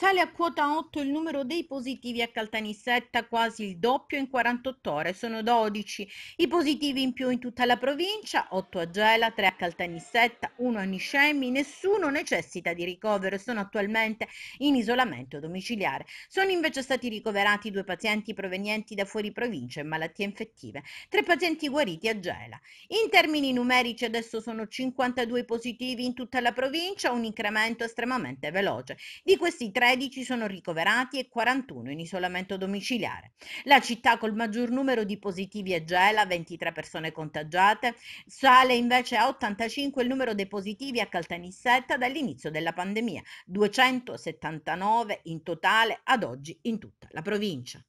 Sale a quota 8 il numero dei positivi a Caltanissetta, quasi il doppio in 48 ore, sono 12 i positivi in più in tutta la provincia, 8 a Gela, 3 a Caltanissetta, 1 a Niscemi, nessuno necessita di ricovero e sono attualmente in isolamento domiciliare. Sono invece stati ricoverati due pazienti provenienti da fuori provincia e malattie infettive, tre pazienti guariti a Gela. In termini numerici adesso sono 52 positivi in tutta la provincia, un incremento estremamente veloce. Di questi 3 13 sono ricoverati e 41 in isolamento domiciliare. La città col maggior numero di positivi è Gela, 23 persone contagiate, sale invece a 85 il numero dei positivi a Caltanissetta dall'inizio della pandemia, 279 in totale ad oggi in tutta la provincia.